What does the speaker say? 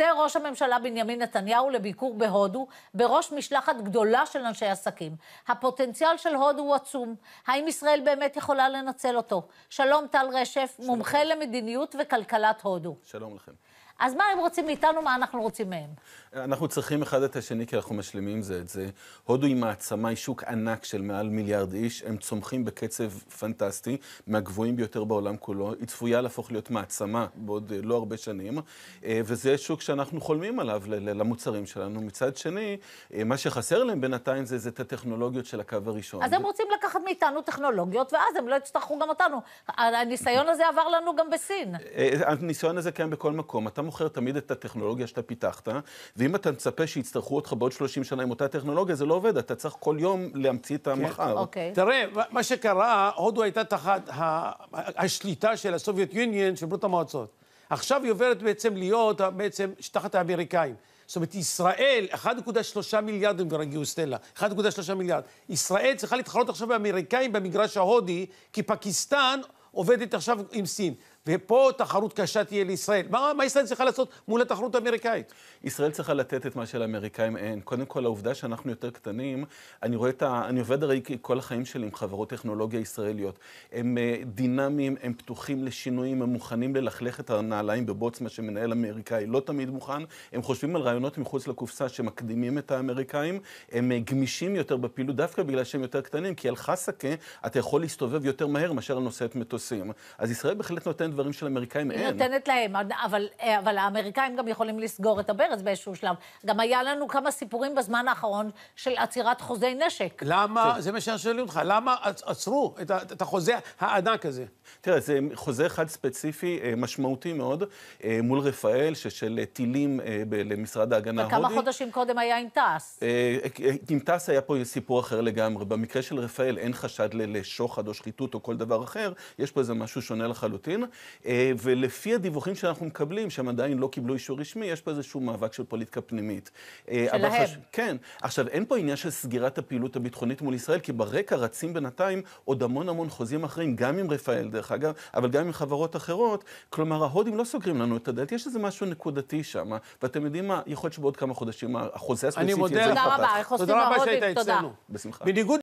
יוצא ראש הממשלה בנימין נתניהו לביקור בהודו, בראש משלחת גדולה של אנשי עסקים. הפוטנציאל של הודו הוא עצום. האם ישראל באמת יכולה לנצל אותו? שלום טל רשף, שלום. מומחה למדיניות וכלכלת הודו. שלום לכם. אז מה הם רוצים מאיתנו, מה אנחנו רוצים מהם? אנחנו צריכים אחד את השני, כי אנחנו משלימים זה את זה. הודו היא מעצמה, היא שוק ענק של מעל מיליארד איש, הם צומחים בקצב פנטסטי, מהגבוהים ביותר בעולם כולו. היא צפויה להפוך להיות מעצמה בעוד אה, לא הרבה שנים, אה, וזה שוק שאנחנו חולמים עליו למוצרים שלנו. מצד שני, אה, מה שחסר להם בינתיים זה, זה את הטכנולוגיות של הקו הראשון. אז הם רוצים לקחת מאיתנו טכנולוגיות, ואז הם לא יצטרכו גם אותנו. הניסיון הזה עבר לנו גם בסין. הניסיון הזה קיים בכל מקום. אתה מוכר תמיד את הטכנולוגיה שאתה פיתחת, ואם אתה מצפה שיצטרכו אותך בעוד 30 שנה עם אותה טכנולוגיה, זה לא עובד, אתה צריך כל יום להמציא את כן, המחר. כן, אוקיי. תראה, מה שקרה, הודו הייתה תחת השליטה של הסובייט יוניון, של ברות המועצות. עכשיו היא עוברת בעצם להיות בעצם תחת האמריקאים. זאת אומרת, ישראל, 1.3 מיליארד, הם כבר הגיעו סטלה, 1.3 מיליארד. ישראל צריכה להתחרות עכשיו באמריקאים במגרש ההודי, כי פקיסטן עובדת עכשיו עם סין. ופה תחרות קשה תהיה לישראל. מה, מה ישראל צריכה לעשות מול התחרות האמריקאית? ישראל צריכה לתת את מה שלאמריקאים אין. קודם כל, העובדה שאנחנו יותר קטנים, אני רואה את ה... אני עובד הרי כל החיים שלי עם חברות טכנולוגיה ישראליות. הם אה, דינמיים, הם פתוחים לשינויים, הם מוכנים ללכלך את הנעליים בבוץ, מה שמנהל אמריקאי לא תמיד מוכן. הם חושבים על רעיונות מחוץ לקופסה שמקדימים את האמריקאים. הם אה, גמישים יותר בפעילות, דווקא בגלל שהם יותר קטנים, כי על חסקה אתה יכול להסתובב יותר מהר מאשר על נושאת מטוסים. אז ישראל בהחלט נותנת דברים שלאמריקאים אין. נותנת להם, אבל, אבל האמריקאים גם יכולים לסגור את הברז באיזשהו שלב. גם היה לנו כמה סיפורים בזמן האחרון של עצירת חוזי נשק. למה, ש... כן. זה מה שאני שואל אותך, למה עצרו את, את החוזה הענק הזה? תראה, זה חוזה אחד ספציפי, אה, משמעותי מאוד, אה, מול רפאל, ששל טילים אה, למשרד ההגנה ההודי. וכמה חודשים קודם היה עם תעש. עם תעש היה פה סיפור אחר לגמרי. במקרה של רפאל אין חשד לשוחד או שחיתות או כל דבר אחר, יש פה איזה משהו שונה לחלוטין. אה, ולפי הדיווחים שאנחנו מקבלים, שהם עדיין לא קיבלו אישור רשמי, יש פה איזשהו מאבק של פוליטיקה פנימית. אה, שלהם. חש... כן. עכשיו, אין פה עניין של סגירת הפעילות הביטחונית מול ישראל, כי ברקע רצים בינתיים עוד המון המון חוזים אחרים, גם עם רפאל דרך אגב, אבל גם עם חברות אחרות. כלומר, ההודים לא סוגרים לנו את הדלת, יש איזה משהו נקודתי שם, ואתם יודעים מה, יכול להיות שבעוד כמה חודשים החוזה הספציפי יצא הזה... אני מודה תודה רבה, איך עושים ההודים? תודה. בשמחה.